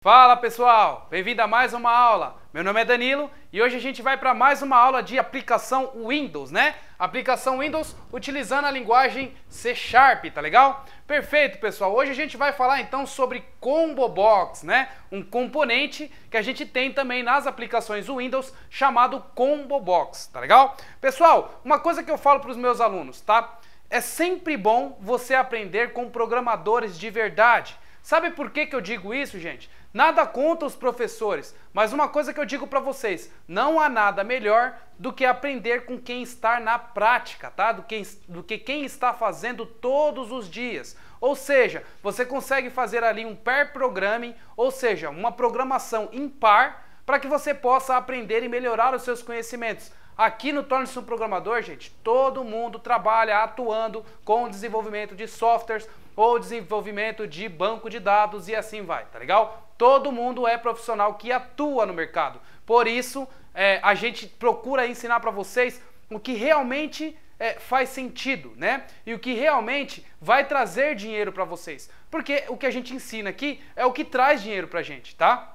Fala pessoal, bem-vindo a mais uma aula. Meu nome é Danilo e hoje a gente vai para mais uma aula de aplicação Windows, né? Aplicação Windows utilizando a linguagem C Sharp, tá legal? Perfeito, pessoal. Hoje a gente vai falar então sobre Combo Box, né? Um componente que a gente tem também nas aplicações Windows chamado Combo Box, tá legal? Pessoal, uma coisa que eu falo para os meus alunos, tá? É sempre bom você aprender com programadores de verdade. Sabe por que, que eu digo isso, gente? Nada contra os professores, mas uma coisa que eu digo para vocês, não há nada melhor do que aprender com quem está na prática, tá? Do que, do que quem está fazendo todos os dias. Ou seja, você consegue fazer ali um pair programming, ou seja, uma programação impar para que você possa aprender e melhorar os seus conhecimentos. Aqui no Torne-se um Programador, gente, todo mundo trabalha atuando com o desenvolvimento de softwares ou desenvolvimento de banco de dados e assim vai, tá legal? Todo mundo é profissional que atua no mercado. Por isso, é, a gente procura ensinar para vocês o que realmente é, faz sentido, né? E o que realmente vai trazer dinheiro para vocês. Porque o que a gente ensina aqui é o que traz dinheiro para gente, tá?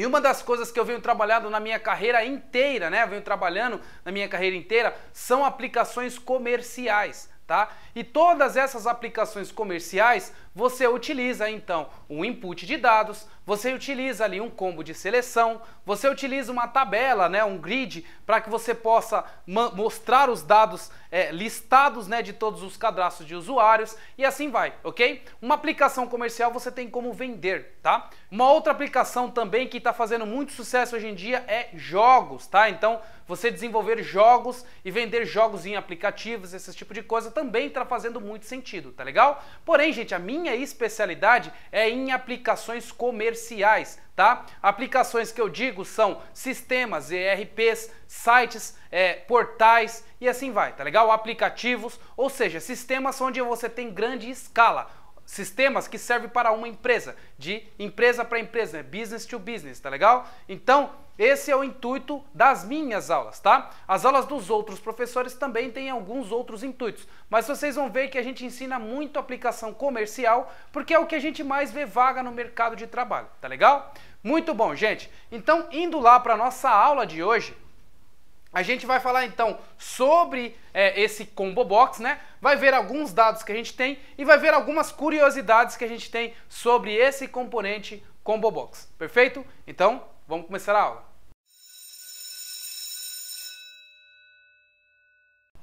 E uma das coisas que eu venho trabalhando na minha carreira inteira, né? Eu venho trabalhando na minha carreira inteira são aplicações comerciais, tá? E todas essas aplicações comerciais você utiliza então um input de dados, você utiliza ali um combo de seleção, você utiliza uma tabela, né, um grid, para que você possa mostrar os dados é, listados né, de todos os cadastros de usuários e assim vai, ok? Uma aplicação comercial você tem como vender, tá? Uma outra aplicação também que está fazendo muito sucesso hoje em dia é jogos, tá? Então você desenvolver jogos e vender jogos em aplicativos, esse tipo de coisa também está fazendo muito sentido, tá legal? Porém, gente, a minha minha especialidade é em aplicações comerciais, tá? Aplicações que eu digo são sistemas, ERPs, sites, é, portais e assim vai, tá legal? Aplicativos, ou seja, sistemas onde você tem grande escala, sistemas que servem para uma empresa, de empresa para empresa, né? business to business, tá legal? Então, esse é o intuito das minhas aulas, tá? As aulas dos outros professores também têm alguns outros intuitos, mas vocês vão ver que a gente ensina muito aplicação comercial, porque é o que a gente mais vê vaga no mercado de trabalho, tá legal? Muito bom, gente. Então, indo lá para nossa aula de hoje, a gente vai falar então sobre é, esse combo box, né? Vai ver alguns dados que a gente tem e vai ver algumas curiosidades que a gente tem sobre esse componente combo box. Perfeito? Então, vamos começar a aula.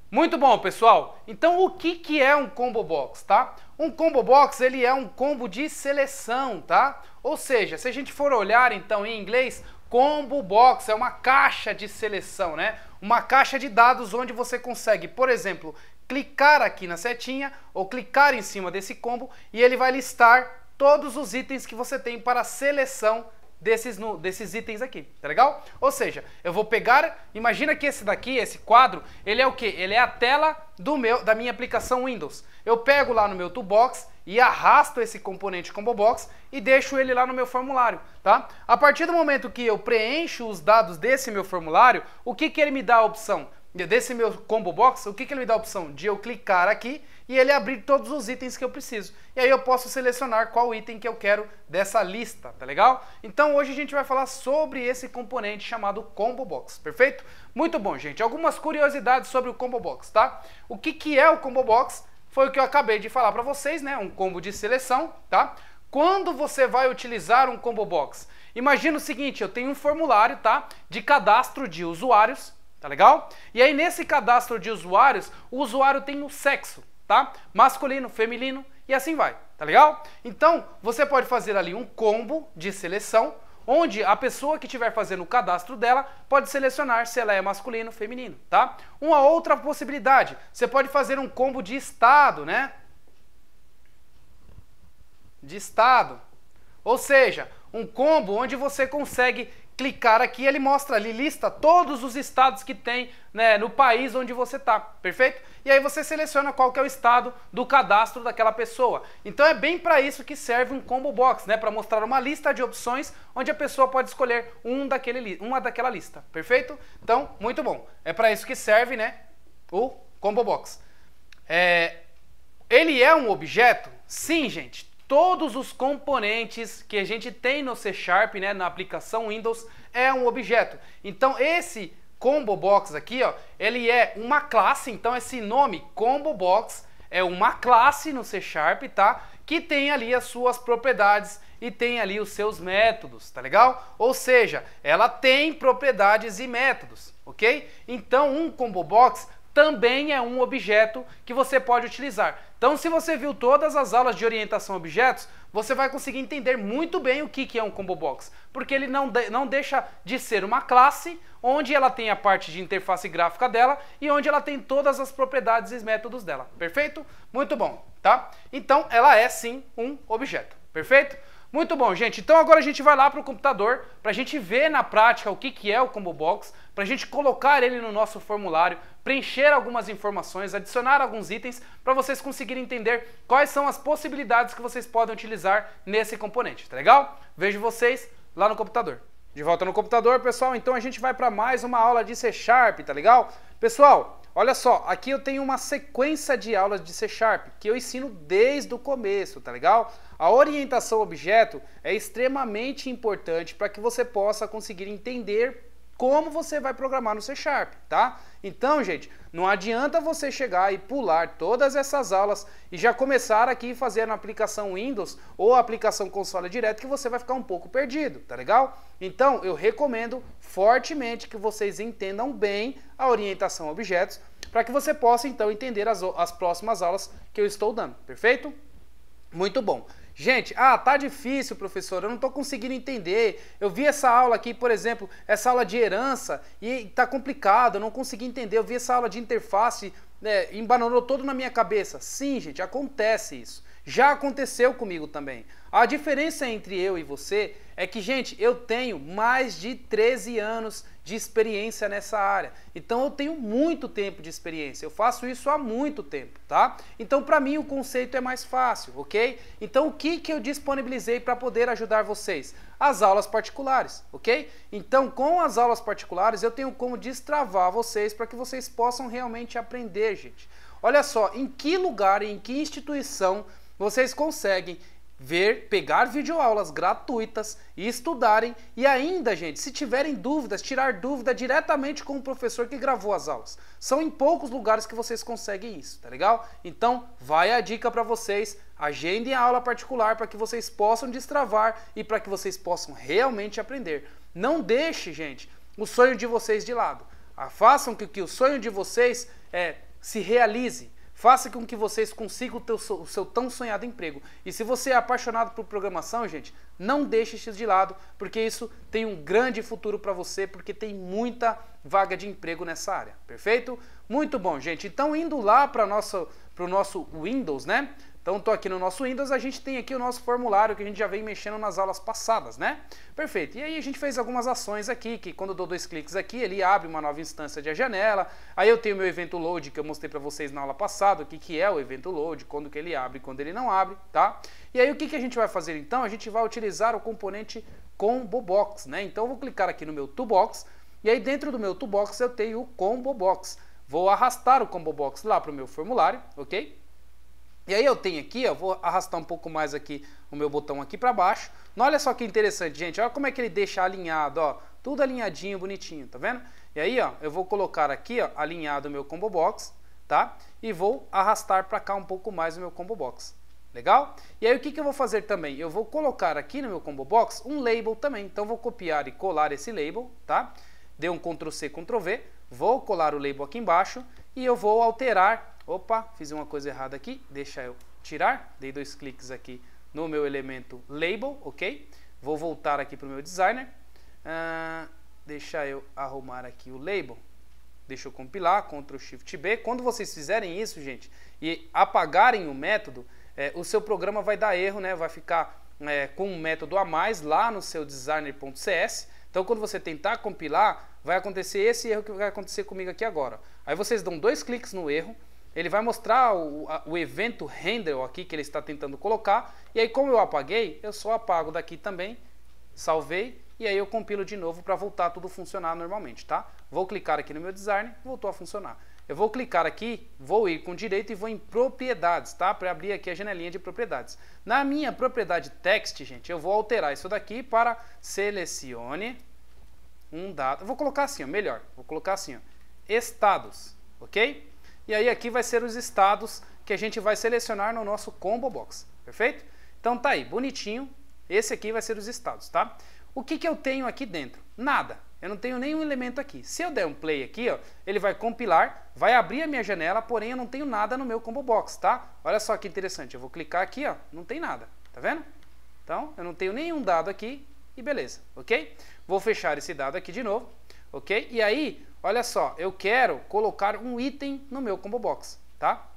Muito bom, pessoal. Então, o que, que é um combo box, tá? Um combo box, ele é um combo de seleção, tá? Ou seja, se a gente for olhar, então, em inglês, combo box é uma caixa de seleção, né? Uma caixa de dados onde você consegue, por exemplo, clicar aqui na setinha ou clicar em cima desse combo e ele vai listar todos os itens que você tem para seleção desses, no, desses itens aqui, tá legal? Ou seja, eu vou pegar, imagina que esse daqui, esse quadro, ele é o que? Ele é a tela do meu, da minha aplicação Windows. Eu pego lá no meu toolbox e arrasto esse componente combo box e deixo ele lá no meu formulário, tá? A partir do momento que eu preencho os dados desse meu formulário, o que que ele me dá a opção? Desse meu combo box, o que que ele me dá a opção? De eu clicar aqui e ele abrir todos os itens que eu preciso. E aí eu posso selecionar qual item que eu quero dessa lista, tá legal? Então hoje a gente vai falar sobre esse componente chamado Combo Box, perfeito? Muito bom, gente. Algumas curiosidades sobre o Combo Box, tá? O que, que é o Combo Box? Foi o que eu acabei de falar para vocês, né? Um combo de seleção, tá? Quando você vai utilizar um Combo Box? Imagina o seguinte, eu tenho um formulário, tá? De cadastro de usuários, tá legal? E aí nesse cadastro de usuários, o usuário tem o sexo, tá? Masculino, feminino e assim vai, tá legal? Então, você pode fazer ali um combo de seleção, onde a pessoa que estiver fazendo o cadastro dela pode selecionar se ela é masculino ou feminino, tá? Uma outra possibilidade, você pode fazer um combo de estado, né? De estado. Ou seja, um combo onde você consegue clicar aqui, ele mostra ali, lista todos os estados que tem né, no país onde você está, perfeito? e aí você seleciona qual que é o estado do cadastro daquela pessoa. Então é bem para isso que serve um combo box, né? Para mostrar uma lista de opções onde a pessoa pode escolher um daquele, uma daquela lista, perfeito? Então, muito bom. É para isso que serve, né? O combo box. É... Ele é um objeto? Sim, gente. Todos os componentes que a gente tem no C Sharp, né, na aplicação Windows, é um objeto. Então, esse Combo Box aqui, ó, ele é uma classe, então esse nome Combo Box é uma classe no C Sharp, tá? Que tem ali as suas propriedades e tem ali os seus métodos, tá legal? Ou seja, ela tem propriedades e métodos, ok? Então um combo box também é um objeto que você pode utilizar. Então se você viu todas as aulas de orientação a objetos, você vai conseguir entender muito bem o que, é um combo box, porque ele não, de, não deixa de ser uma classe onde ela tem a parte de interface gráfica dela e onde ela tem todas as propriedades e métodos dela, perfeito? Muito bom, tá? Então ela é sim um objeto, perfeito? Muito bom, gente. Então agora a gente vai lá para o computador para a gente ver na prática o que, que é o Combo Box, para a gente colocar ele no nosso formulário, preencher algumas informações, adicionar alguns itens para vocês conseguirem entender quais são as possibilidades que vocês podem utilizar nesse componente, tá legal? Vejo vocês lá no computador. De volta no computador, pessoal, então a gente vai para mais uma aula de C Sharp, tá legal? Pessoal, Olha só, aqui eu tenho uma sequência de aulas de C Sharp que eu ensino desde o começo, tá legal? A orientação objeto é extremamente importante para que você possa conseguir entender como você vai programar no C Sharp, tá? Então, gente, não adianta você chegar e pular todas essas aulas e já começar aqui fazendo a aplicação Windows ou a aplicação console direto que você vai ficar um pouco perdido, tá legal? Então, eu recomendo fortemente que vocês entendam bem a orientação a objetos, para que você possa então entender as, as próximas aulas que eu estou dando, perfeito? Muito bom. Gente, ah, tá difícil, professor, eu não estou conseguindo entender. Eu vi essa aula aqui, por exemplo, essa aula de herança, e tá complicado, eu não consegui entender. Eu vi essa aula de interface, né, embananou todo na minha cabeça. Sim, gente, acontece isso. Já aconteceu comigo também. A diferença entre eu e você é que, gente, eu tenho mais de 13 anos de experiência nessa área. Então eu tenho muito tempo de experiência. Eu faço isso há muito tempo, tá? Então para mim o conceito é mais fácil, OK? Então o que que eu disponibilizei para poder ajudar vocês? As aulas particulares, OK? Então com as aulas particulares eu tenho como destravar vocês para que vocês possam realmente aprender, gente. Olha só, em que lugar, em que instituição vocês conseguem ver, pegar videoaulas gratuitas e estudarem e ainda, gente, se tiverem dúvidas, tirar dúvida diretamente com o professor que gravou as aulas. São em poucos lugares que vocês conseguem isso, tá legal? Então, vai a dica para vocês, agendem a aula particular para que vocês possam destravar e para que vocês possam realmente aprender. Não deixe, gente, o sonho de vocês de lado. Façam que, que o sonho de vocês é, se realize, Faça com que vocês consigam o, teu, o seu tão sonhado emprego. E se você é apaixonado por programação, gente, não deixe isso de lado, porque isso tem um grande futuro para você, porque tem muita vaga de emprego nessa área. Perfeito? Muito bom, gente. Então, indo lá para o nosso Windows, né? Então estou aqui no nosso Windows, a gente tem aqui o nosso formulário que a gente já vem mexendo nas aulas passadas, né? Perfeito. E aí a gente fez algumas ações aqui, que quando eu dou dois cliques aqui, ele abre uma nova instância de janela. Aí eu tenho meu evento load que eu mostrei para vocês na aula passada, o que, que é o evento load, quando que ele abre, quando ele não abre, tá? E aí o que, que a gente vai fazer então? A gente vai utilizar o componente combo box, né? Então eu vou clicar aqui no meu toolbox e aí dentro do meu toolbox eu tenho o combo box. Vou arrastar o combo box lá para o meu formulário, ok? E aí eu tenho aqui, eu vou arrastar um pouco mais aqui o meu botão aqui para baixo. Olha só que interessante, gente. Olha como é que ele deixa alinhado, ó. Tudo alinhadinho, bonitinho, tá vendo? E aí, ó, eu vou colocar aqui, ó, alinhado o meu combo box, tá? E vou arrastar para cá um pouco mais o meu combo box. Legal? E aí o que, que eu vou fazer também? Eu vou colocar aqui no meu combo box um label também. Então vou copiar e colar esse label, tá? Dei um Ctrl C, Ctrl V. Vou colar o label aqui embaixo e eu vou alterar Opa, fiz uma coisa errada aqui, deixa eu tirar. Dei dois cliques aqui no meu elemento label, ok? Vou voltar aqui para o meu designer. Uh, deixa eu arrumar aqui o label. Deixa eu compilar, Ctrl Shift B. Quando vocês fizerem isso, gente, e apagarem o método, é, o seu programa vai dar erro, né? Vai ficar é, com um método a mais lá no seu designer.cs. Então, quando você tentar compilar, vai acontecer esse erro que vai acontecer comigo aqui agora. Aí vocês dão dois cliques no erro, ele vai mostrar o, o evento handle aqui que ele está tentando colocar. E aí, como eu apaguei, eu só apago daqui também, salvei, e aí eu compilo de novo para voltar tudo funcionar normalmente, tá? Vou clicar aqui no meu design, voltou a funcionar. Eu vou clicar aqui, vou ir com direito e vou em propriedades, tá? Para abrir aqui a janelinha de propriedades. Na minha propriedade text, gente, eu vou alterar isso daqui para selecione um dado. Vou colocar assim, ó, melhor. Vou colocar assim, ó, estados, ok? E aí aqui vai ser os estados que a gente vai selecionar no nosso combo box, perfeito? Então tá aí, bonitinho. Esse aqui vai ser os estados, tá? O que, que eu tenho aqui dentro? Nada. Eu não tenho nenhum elemento aqui. Se eu der um play aqui, ó, ele vai compilar, vai abrir a minha janela, porém eu não tenho nada no meu combo box, tá? Olha só que interessante. Eu vou clicar aqui, ó, não tem nada. Tá vendo? Então, eu não tenho nenhum dado aqui e beleza, ok? Vou fechar esse dado aqui de novo, ok? E aí, olha só, eu quero colocar um item no meu combo box, tá?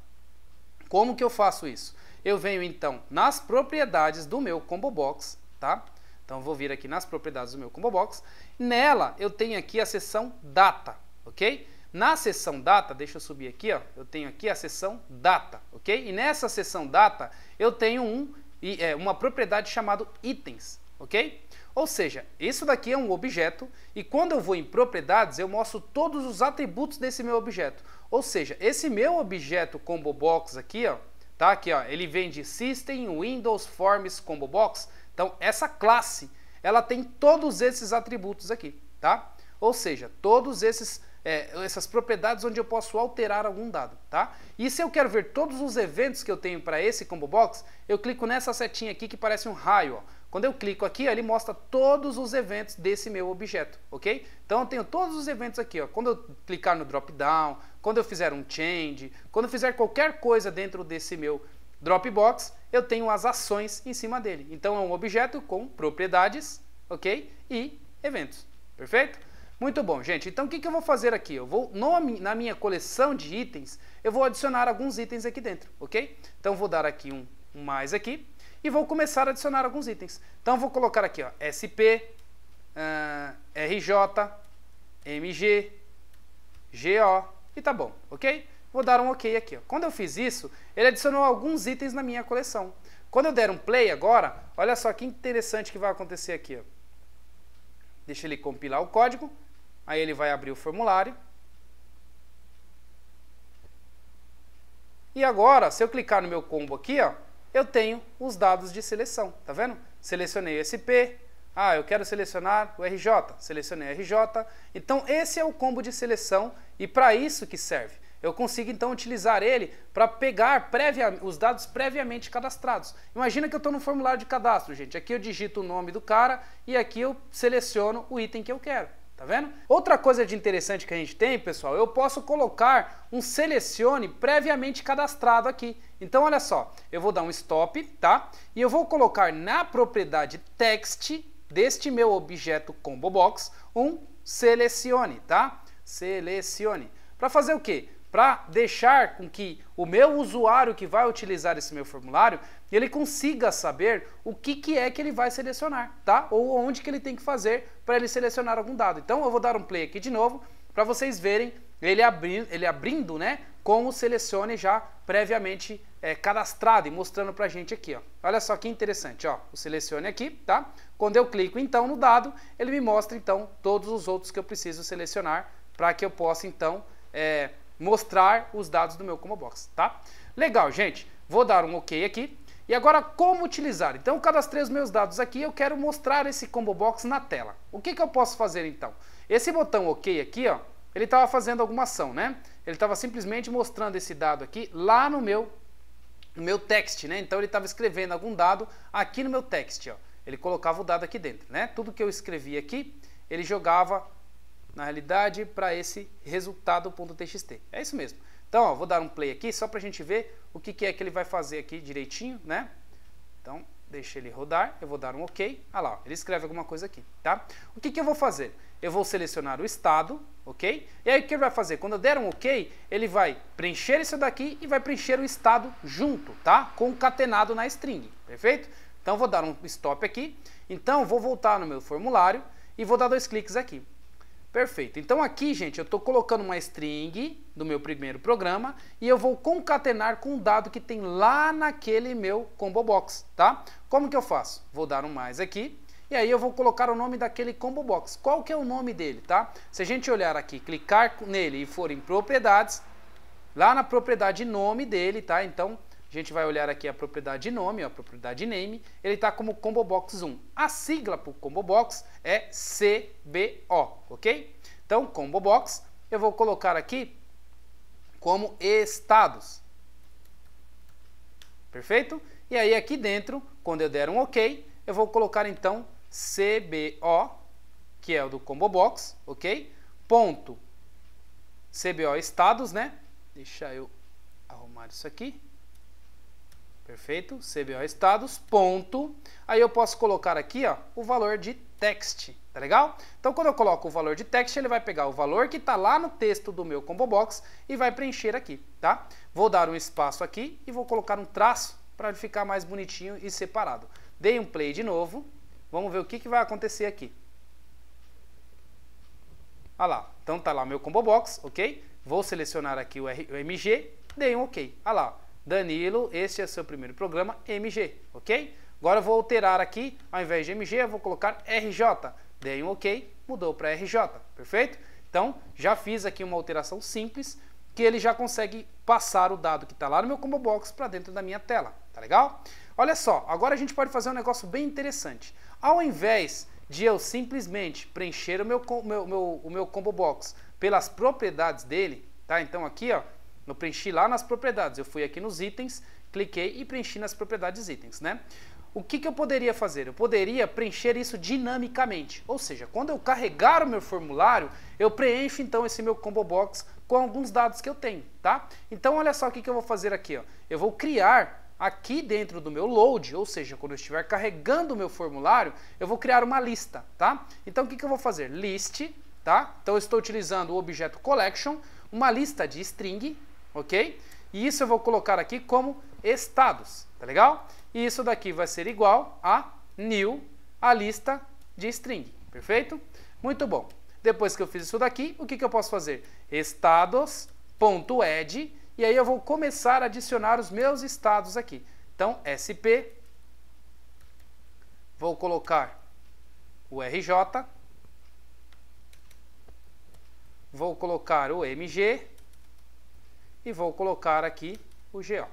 Como que eu faço isso? Eu venho então nas propriedades do meu combo box, tá? Então vou vir aqui nas propriedades do meu combo box. Nela eu tenho aqui a seção data, ok? Na seção data, deixa eu subir aqui, ó, eu tenho aqui a seção data, ok? E nessa seção data eu tenho um, é, uma propriedade chamada itens, ok? Ou seja, isso daqui é um objeto e quando eu vou em propriedades eu mostro todos os atributos desse meu objeto. Ou seja, esse meu objeto combo box aqui, ó, tá aqui, ó, ele vem de System, Windows, Forms, combo box. Então essa classe, ela tem todos esses atributos aqui, tá? Ou seja, todos esses é, essas propriedades onde eu posso alterar algum dado, tá? E se eu quero ver todos os eventos que eu tenho para esse combo box, eu clico nessa setinha aqui que parece um raio, ó. Quando eu clico aqui, ele mostra todos os eventos desse meu objeto, ok? Então eu tenho todos os eventos aqui. Ó. Quando eu clicar no drop-down, quando eu fizer um change, quando eu fizer qualquer coisa dentro desse meu Dropbox, eu tenho as ações em cima dele. Então é um objeto com propriedades, ok? E eventos, perfeito? Muito bom, gente. Então o que, que eu vou fazer aqui? Eu vou no, na minha coleção de itens, eu vou adicionar alguns itens aqui dentro, ok? Então vou dar aqui um, um mais aqui e vou começar a adicionar alguns itens. Então vou colocar aqui, ó, SP, uh, ah, RJ, MG, GO e tá bom, ok? Vou dar um ok aqui. Ó. Quando eu fiz isso, ele adicionou alguns itens na minha coleção. Quando eu der um play agora, olha só que interessante que vai acontecer aqui. Ó. Deixa ele compilar o código, aí ele vai abrir o formulário. E agora, se eu clicar no meu combo aqui, ó, eu tenho os dados de seleção, tá vendo? Selecionei o SP, ah, eu quero selecionar o RJ, selecionei o RJ. Então esse é o combo de seleção e para isso que serve. Eu consigo então utilizar ele para pegar previa, os dados previamente cadastrados. Imagina que eu estou no formulário de cadastro, gente. Aqui eu digito o nome do cara e aqui eu seleciono o item que eu quero. Tá vendo? Outra coisa de interessante que a gente tem, pessoal, eu posso colocar um selecione previamente cadastrado aqui. Então, olha só, eu vou dar um stop, tá? E eu vou colocar na propriedade text deste meu objeto combo box um selecione, tá? Selecione. Para fazer o quê? Para deixar com que o meu usuário que vai utilizar esse meu formulário e ele consiga saber o que, que é que ele vai selecionar, tá? Ou onde que ele tem que fazer para ele selecionar algum dado. Então eu vou dar um play aqui de novo para vocês verem ele, abri ele abrindo, né? Com o selecione já previamente é, cadastrado e mostrando para a gente aqui, ó. Olha só que interessante, ó. O selecione aqui, tá? Quando eu clico então no dado, ele me mostra então todos os outros que eu preciso selecionar para que eu possa então é, mostrar os dados do meu combo box, tá? Legal, gente. Vou dar um OK aqui. E agora, como utilizar? Então, eu cadastrei os meus dados aqui eu quero mostrar esse combo box na tela. O que, que eu posso fazer então? Esse botão OK aqui, ó, ele estava fazendo alguma ação, né? Ele estava simplesmente mostrando esse dado aqui lá no meu, no meu text, né? Então, ele estava escrevendo algum dado aqui no meu text, ó. Ele colocava o dado aqui dentro, né? Tudo que eu escrevi aqui, ele jogava, na realidade, para esse resultado.txt. É isso mesmo. Então, ó, vou dar um play aqui só para a gente ver o que, que, é que ele vai fazer aqui direitinho, né? Então, deixa ele rodar, eu vou dar um OK. Olha ah lá, ó, ele escreve alguma coisa aqui, tá? O que, que eu vou fazer? Eu vou selecionar o estado, ok? E aí o que ele vai fazer? Quando eu der um OK, ele vai preencher isso daqui e vai preencher o estado junto, tá? Concatenado na string, perfeito? Então, vou dar um stop aqui. Então, vou voltar no meu formulário e vou dar dois cliques aqui. Perfeito. Então aqui, gente, eu estou colocando uma string do meu primeiro programa e eu vou concatenar com um dado que tem lá naquele meu combo box, tá? Como que eu faço? Vou dar um mais aqui e aí eu vou colocar o nome daquele combo box. Qual que é o nome dele, tá? Se a gente olhar aqui, clicar nele e for em propriedades, lá na propriedade nome dele, tá? Então a gente vai olhar aqui a propriedade nome, a propriedade name, ele está como combo box 1. A sigla para é o combo box é CBO, ok? Então, combo box, eu vou colocar aqui como estados. Perfeito? E aí aqui dentro, quando eu der um OK, eu vou colocar então CBO, que é o do combo box, ok? Ponto CBO estados, né? Deixa eu arrumar isso aqui. Perfeito? CBO estados, ponto. Aí eu posso colocar aqui ó, o valor de text, tá legal? Então quando eu coloco o valor de text, ele vai pegar o valor que está lá no texto do meu combo box e vai preencher aqui, tá? Vou dar um espaço aqui e vou colocar um traço para ficar mais bonitinho e separado. Dei um play de novo, vamos ver o que, que vai acontecer aqui. Olha ah lá, então tá lá meu combo box, ok? Vou selecionar aqui o, R, o MG, dei um ok. Olha ah lá, Danilo, esse é seu primeiro programa MG, ok? Agora eu vou alterar aqui, ao invés de MG, eu vou colocar RJ. Dei um OK, mudou para RJ, perfeito? Então, já fiz aqui uma alteração simples, que ele já consegue passar o dado que está lá no meu combo box para dentro da minha tela, tá legal? Olha só, agora a gente pode fazer um negócio bem interessante. Ao invés de eu simplesmente preencher o meu, meu, meu, o meu combo box pelas propriedades dele, tá? Então aqui, ó, eu preenchi lá nas propriedades, eu fui aqui nos itens, cliquei e preenchi nas propriedades itens, né? O que, que eu poderia fazer? Eu poderia preencher isso dinamicamente, ou seja, quando eu carregar o meu formulário, eu preencho então esse meu combo box com alguns dados que eu tenho, tá? Então olha só o que, que eu vou fazer aqui, ó. eu vou criar aqui dentro do meu load, ou seja, quando eu estiver carregando o meu formulário, eu vou criar uma lista, tá? Então o que, que eu vou fazer? List, tá? Então eu estou utilizando o objeto collection, uma lista de string, ok? E isso eu vou colocar aqui como estados, tá legal? E isso daqui vai ser igual a new, a lista de string, perfeito? Muito bom. Depois que eu fiz isso daqui, o que, que eu posso fazer? Estados.add, e aí eu vou começar a adicionar os meus estados aqui. Então, sp, vou colocar o rj, vou colocar o mg, e vou colocar aqui o GO.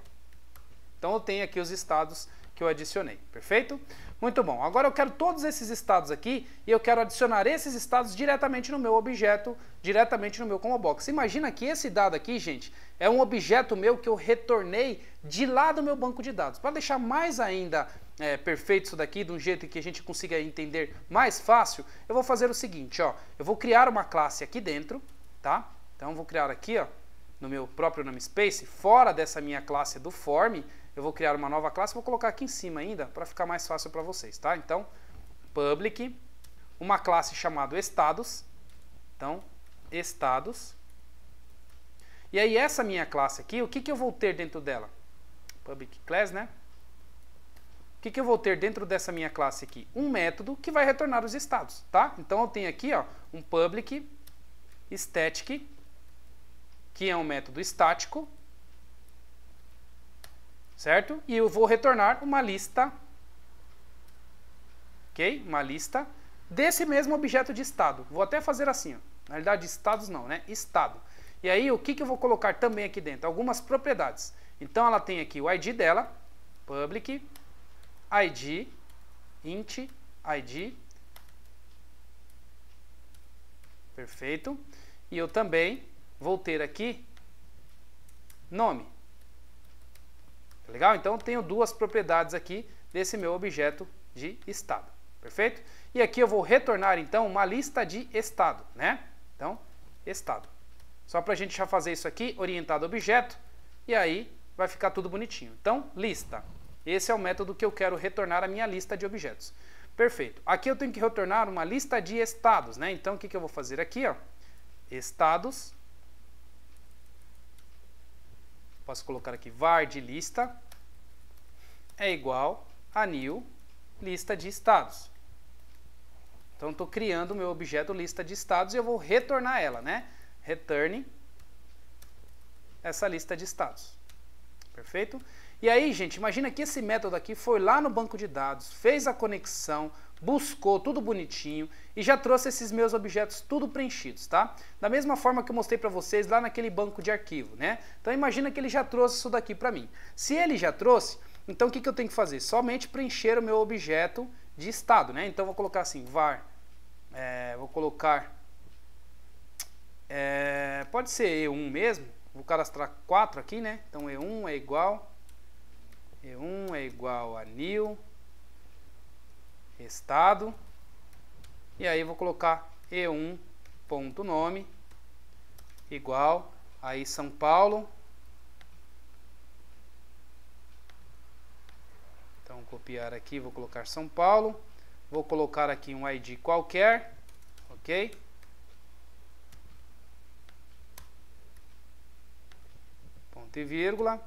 Então eu tenho aqui os estados que eu adicionei, perfeito? Muito bom, agora eu quero todos esses estados aqui e eu quero adicionar esses estados diretamente no meu objeto, diretamente no meu combo box. Imagina que esse dado aqui, gente, é um objeto meu que eu retornei de lá do meu banco de dados. Para deixar mais ainda é, perfeito isso daqui, de um jeito que a gente consiga entender mais fácil, eu vou fazer o seguinte, ó, eu vou criar uma classe aqui dentro, tá? Então eu vou criar aqui, ó, no meu próprio namespace, fora dessa minha classe do form, eu vou criar uma nova classe, vou colocar aqui em cima ainda para ficar mais fácil para vocês, tá? Então, public, uma classe chamada estados, então, estados, e aí essa minha classe aqui, o que, que eu vou ter dentro dela? Public class, né? O que, que eu vou ter dentro dessa minha classe aqui? Um método que vai retornar os estados, tá? Então eu tenho aqui ó, um public static que é um método estático, certo? E eu vou retornar uma lista, ok? Uma lista desse mesmo objeto de estado. Vou até fazer assim, ó. na realidade estados não, né? Estado. E aí o que, que eu vou colocar também aqui dentro? Algumas propriedades. Então ela tem aqui o ID dela, public, ID, int, ID, perfeito. E eu também vou ter aqui nome. Tá legal? Então, tenho duas propriedades aqui desse meu objeto de estado. Perfeito? E aqui eu vou retornar, então, uma lista de estado, né? Então, estado. Só para a gente já fazer isso aqui, orientado objeto, e aí vai ficar tudo bonitinho. Então, lista. Esse é o método que eu quero retornar a minha lista de objetos. Perfeito. Aqui eu tenho que retornar uma lista de estados, né? Então, o que, que eu vou fazer aqui, ó? Estados posso colocar aqui var de lista é igual a new lista de estados. Então, estou criando o meu objeto lista de estados e eu vou retornar ela, né? Return essa lista de estados. Perfeito? E aí, gente, imagina que esse método aqui foi lá no banco de dados, fez a conexão, buscou tudo bonitinho e já trouxe esses meus objetos tudo preenchidos, tá? Da mesma forma que eu mostrei para vocês lá naquele banco de arquivo, né? Então imagina que ele já trouxe isso daqui para mim. Se ele já trouxe, então o que, que eu tenho que fazer? Somente preencher o meu objeto de estado, né? Então vou colocar assim, var, é, vou colocar, é, pode ser E1 mesmo, vou cadastrar 4 aqui, né? Então E1 é igual, E1 é igual a new, estado, e aí vou colocar e 1nome ponto nome igual aí São Paulo. Então copiar aqui, vou colocar São Paulo. Vou colocar aqui um ID qualquer, ok? Ponto e vírgula.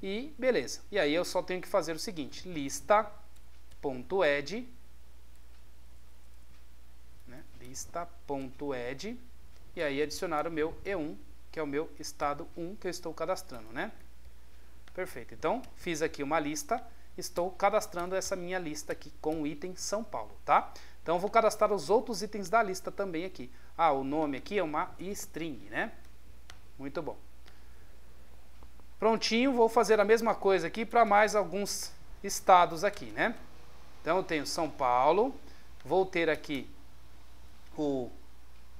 E beleza. E aí eu só tenho que fazer o seguinte, lista ponto ed né, lista ponto ed e aí adicionar o meu e1 que é o meu estado 1 que eu estou cadastrando né perfeito então fiz aqui uma lista estou cadastrando essa minha lista aqui com o item São Paulo tá então vou cadastrar os outros itens da lista também aqui ah o nome aqui é uma string né muito bom prontinho vou fazer a mesma coisa aqui para mais alguns estados aqui né então eu tenho São Paulo, vou ter aqui o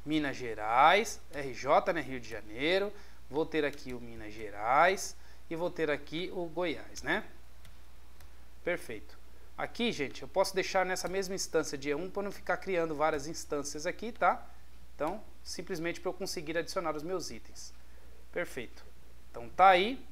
Minas Gerais, RJ, né, Rio de Janeiro, vou ter aqui o Minas Gerais e vou ter aqui o Goiás, né? Perfeito. Aqui, gente, eu posso deixar nessa mesma instância de E1 para não ficar criando várias instâncias aqui, tá? Então, simplesmente para eu conseguir adicionar os meus itens. Perfeito. Então tá aí,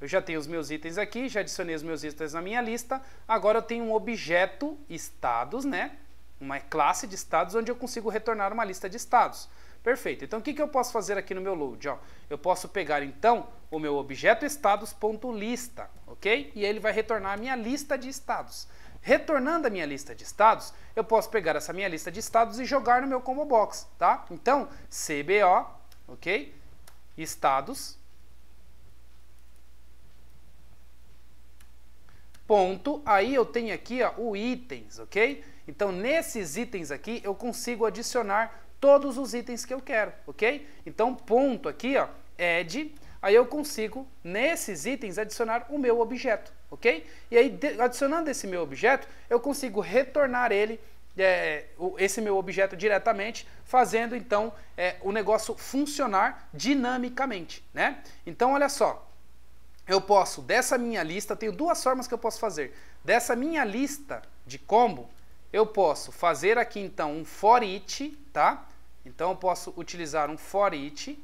eu já tenho os meus itens aqui, já adicionei os meus itens na minha lista. Agora eu tenho um objeto estados, né? Uma classe de estados onde eu consigo retornar uma lista de estados. Perfeito. Então o que, que eu posso fazer aqui no meu load? Ó, eu posso pegar então o meu objeto estados.lista, ok? E ele vai retornar a minha lista de estados. Retornando a minha lista de estados, eu posso pegar essa minha lista de estados e jogar no meu combo box, tá? Então, CBO, ok? Estados ponto, aí eu tenho aqui ó, o itens, ok? Então, nesses itens aqui, eu consigo adicionar todos os itens que eu quero, ok? Então, ponto aqui, ó, add, é aí eu consigo, nesses itens, adicionar o meu objeto, ok? E aí, adicionando esse meu objeto, eu consigo retornar ele, é, esse meu objeto diretamente, fazendo, então, é, o negócio funcionar dinamicamente, né? Então, olha só, eu posso, dessa minha lista, tenho duas formas que eu posso fazer. Dessa minha lista de combo, eu posso fazer aqui então um for each, tá? Então eu posso utilizar um for each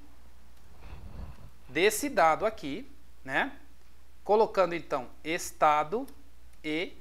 desse dado aqui, né? Colocando então estado e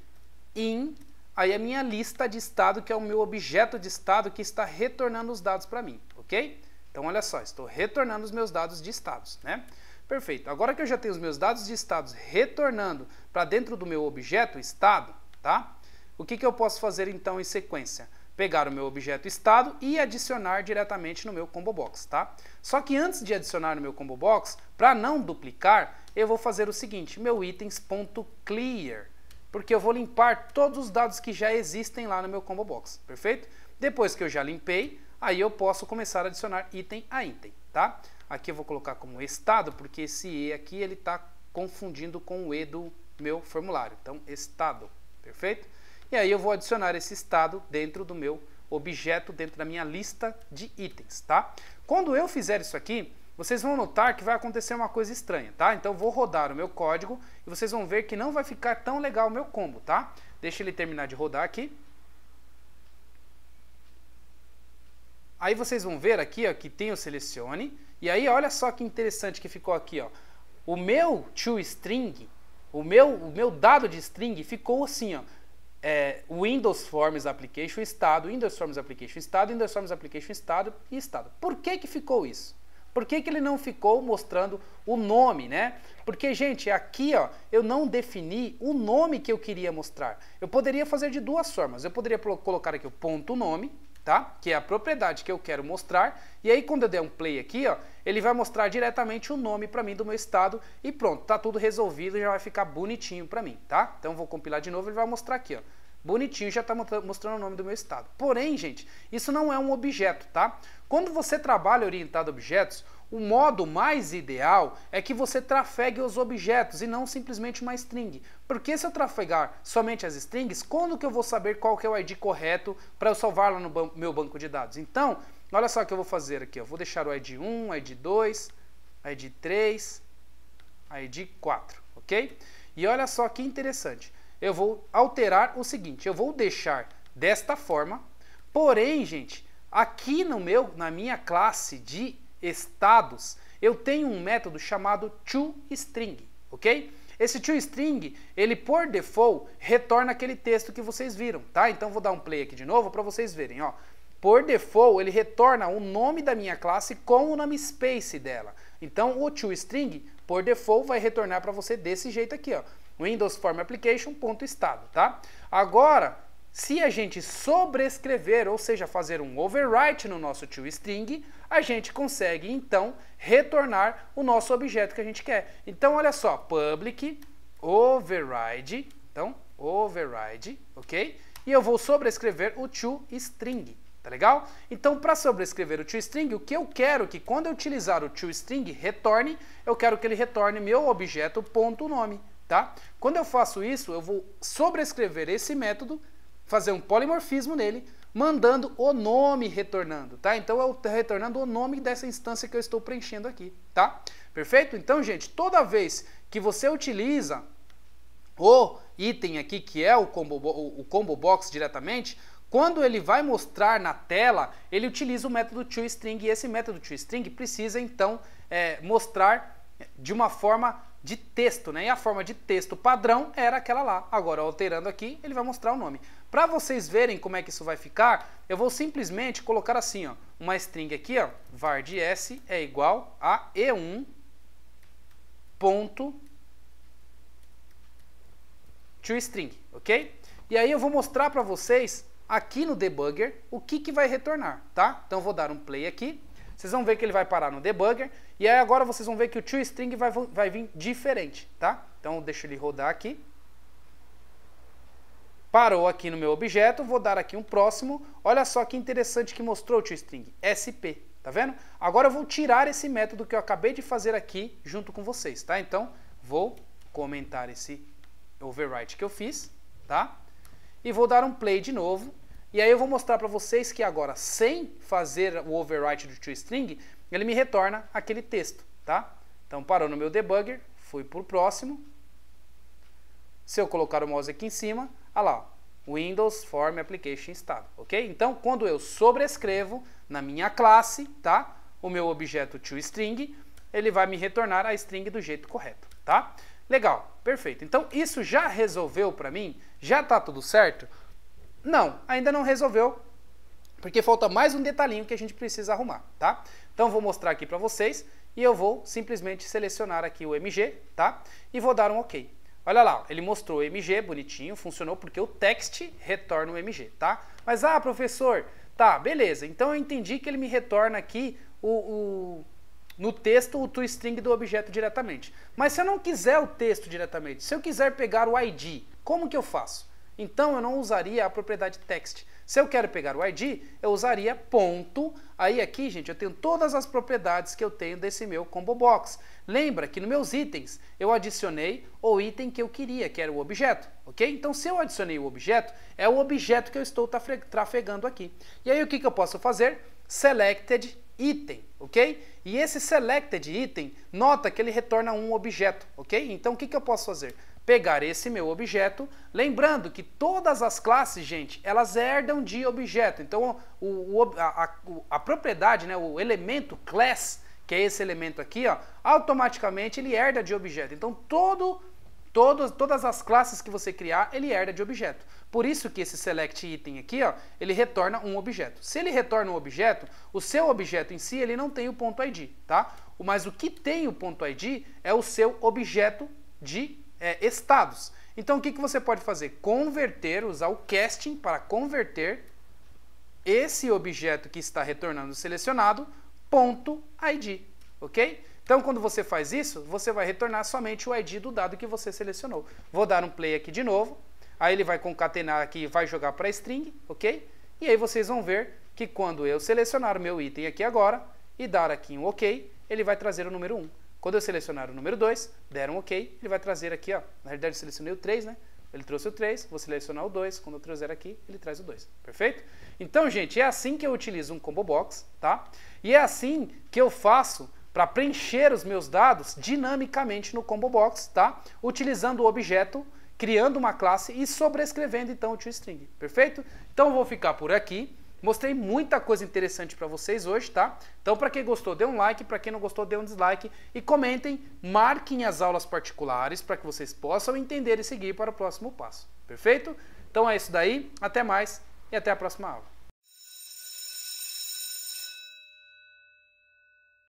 in, aí a minha lista de estado, que é o meu objeto de estado que está retornando os dados para mim, ok? Então olha só, estou retornando os meus dados de estados, né? Perfeito. Agora que eu já tenho os meus dados de estados retornando para dentro do meu objeto estado, tá? O que, que eu posso fazer então em sequência? Pegar o meu objeto estado e adicionar diretamente no meu combo box, tá? Só que antes de adicionar no meu combo box, para não duplicar, eu vou fazer o seguinte, meu itens.clear, porque eu vou limpar todos os dados que já existem lá no meu combo box, perfeito? Depois que eu já limpei, aí eu posso começar a adicionar item a item, tá? Aqui eu vou colocar como estado, porque esse E aqui ele está confundindo com o E do meu formulário. Então, estado, perfeito? E aí eu vou adicionar esse estado dentro do meu objeto, dentro da minha lista de itens, tá? Quando eu fizer isso aqui, vocês vão notar que vai acontecer uma coisa estranha, tá? Então, vou rodar o meu código e vocês vão ver que não vai ficar tão legal o meu combo, tá? Deixa ele terminar de rodar aqui. Aí vocês vão ver aqui ó, que tem o selecione, e aí olha só que interessante que ficou aqui, ó. O meu toString, o meu, o meu dado de string ficou assim, ó. É, Windows Forms Application Estado, Windows Forms Application Estado, Windows Forms Application Estado e Estado. Por que que ficou isso? Por que, que ele não ficou mostrando o nome, né? Porque, gente, aqui ó, eu não defini o nome que eu queria mostrar. Eu poderia fazer de duas formas. Eu poderia colocar aqui o ponto nome, tá? Que é a propriedade que eu quero mostrar. E aí quando eu der um play aqui, ó, ele vai mostrar diretamente o nome para mim do meu estado e pronto, tá tudo resolvido, já vai ficar bonitinho para mim, tá? Então vou compilar de novo, ele vai mostrar aqui, ó. Bonitinho, já está mostrando o nome do meu estado. Porém, gente, isso não é um objeto, tá? Quando você trabalha orientado a objetos, o modo mais ideal é que você trafegue os objetos e não simplesmente uma string. Porque se eu trafegar somente as strings, quando que eu vou saber qual que é o ID correto para eu salvar lá no meu banco de dados? Então, olha só o que eu vou fazer aqui. Eu vou deixar o ID 1, ID 2, ID 3, ID 4, ok? E olha só que interessante. Eu vou alterar o seguinte, eu vou deixar desta forma, porém, gente, aqui no meu, na minha classe de estados, eu tenho um método chamado toString, ok? Esse toString, ele por default retorna aquele texto que vocês viram, tá? Então vou dar um play aqui de novo para vocês verem, ó. Por default, ele retorna o nome da minha classe com o namespace dela. Então o toString, por default, vai retornar para você desse jeito aqui, ó. Windows Form Application ponto estado, tá? Agora, se a gente sobrescrever, ou seja, fazer um overwrite no nosso toString, a gente consegue então retornar o nosso objeto que a gente quer. Então, olha só, public override, então override, ok? E eu vou sobrescrever o ToString, tá legal? Então, para sobrescrever o toString, o que eu quero que quando eu utilizar o toString retorne, eu quero que ele retorne meu objeto ponto nome, tá? Quando eu faço isso, eu vou sobrescrever esse método, fazer um polimorfismo nele, mandando o nome retornando, tá? Então eu é retornando o nome dessa instância que eu estou preenchendo aqui, tá? Perfeito? Então, gente, toda vez que você utiliza o item aqui que é o combo, o, o combo box diretamente, quando ele vai mostrar na tela, ele utiliza o método toString e esse método toString precisa então é, mostrar de uma forma de texto, né? E a forma de texto padrão era aquela lá. Agora, alterando aqui, ele vai mostrar o nome. Para vocês verem como é que isso vai ficar, eu vou simplesmente colocar assim, ó, uma string aqui, ó, var de s é igual a e1 ponto toString, ok? E aí eu vou mostrar para vocês aqui no debugger o que, que vai retornar, tá? Então eu vou dar um play aqui, vocês vão ver que ele vai parar no debugger, e aí agora vocês vão ver que o toString vai, vai vir diferente, tá? Então deixa ele rodar aqui. Parou aqui no meu objeto, vou dar aqui um próximo. Olha só que interessante que mostrou o tostring SP, tá vendo? Agora eu vou tirar esse método que eu acabei de fazer aqui junto com vocês, tá? Então, vou comentar esse overwrite que eu fiz, tá? E vou dar um play de novo. E aí eu vou mostrar para vocês que agora, sem fazer o overwrite do toString, ele me retorna aquele texto, tá? Então, parou no meu debugger, fui pro próximo. Se eu colocar o mouse aqui em cima, Olha lá, ó, Windows Form Application Estado, ok? Então, quando eu sobrescrevo na minha classe, tá? O meu objeto toString, ele vai me retornar a string do jeito correto, tá? Legal, perfeito. Então, isso já resolveu para mim? Já está tudo certo? Não, ainda não resolveu, porque falta mais um detalhinho que a gente precisa arrumar, tá? Então, vou mostrar aqui para vocês e eu vou simplesmente selecionar aqui o MG, tá? E vou dar um OK. Olha lá, ele mostrou o MG bonitinho, funcionou porque o text retorna o MG, tá? Mas, ah, professor, tá, beleza. Então eu entendi que ele me retorna aqui o, o no texto o toString do objeto diretamente. Mas se eu não quiser o texto diretamente, se eu quiser pegar o ID, como que eu faço? Então eu não usaria a propriedade text. Se eu quero pegar o ID, eu usaria ponto. Aí aqui, gente, eu tenho todas as propriedades que eu tenho desse meu combo box. Lembra que nos meus itens eu adicionei o item que eu queria, que era o objeto, ok? Então se eu adicionei o objeto, é o objeto que eu estou trafegando aqui. E aí o que, que eu posso fazer? Selected item, ok? E esse selected item, nota que ele retorna um objeto, ok? Então o que, que eu posso fazer? pegar esse meu objeto, lembrando que todas as classes, gente, elas herdam de objeto. Então, o, o, a, a, a, propriedade, né, o elemento class, que é esse elemento aqui, ó, automaticamente ele herda de objeto. Então, todo, todo, todas as classes que você criar, ele herda de objeto. Por isso que esse select item aqui, ó, ele retorna um objeto. Se ele retorna um objeto, o seu objeto em si, ele não tem o ponto ID, tá? Mas o que tem o ponto ID é o seu objeto de é, estados. Então o que, que você pode fazer? Converter, usar o casting para converter esse objeto que está retornando selecionado, ponto ID, ok? Então quando você faz isso, você vai retornar somente o ID do dado que você selecionou. Vou dar um play aqui de novo, aí ele vai concatenar aqui e vai jogar para string, ok? E aí vocês vão ver que quando eu selecionar o meu item aqui agora e dar aqui um ok, ele vai trazer o número 1. Quando eu selecionar o número 2, deram OK, ele vai trazer aqui, ó, na realidade eu selecionei o 3, né? Ele trouxe o 3, vou selecionar o 2, quando eu trouxer aqui, ele traz o 2, perfeito? Então, gente, é assim que eu utilizo um combo box, tá? E é assim que eu faço para preencher os meus dados dinamicamente no combo box, tá? Utilizando o objeto, criando uma classe e sobrescrevendo então o toString, perfeito? Então eu vou ficar por aqui. Mostrei muita coisa interessante para vocês hoje, tá? Então, para quem gostou, dê um like, para quem não gostou, dê um dislike e comentem, marquem as aulas particulares para que vocês possam entender e seguir para o próximo passo. Perfeito? Então é isso daí, até mais e até a próxima aula.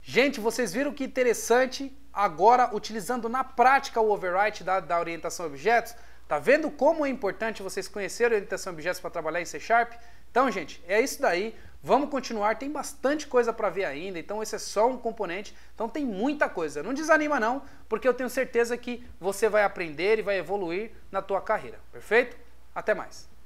Gente, vocês viram que interessante agora utilizando na prática o override da, da orientação a objetos? Tá vendo como é importante vocês conhecerem a orientação a objetos para trabalhar em C Sharp? Então, gente, é isso daí. Vamos continuar, tem bastante coisa para ver ainda, então esse é só um componente, então tem muita coisa. Não desanima não, porque eu tenho certeza que você vai aprender e vai evoluir na tua carreira, perfeito? Até mais.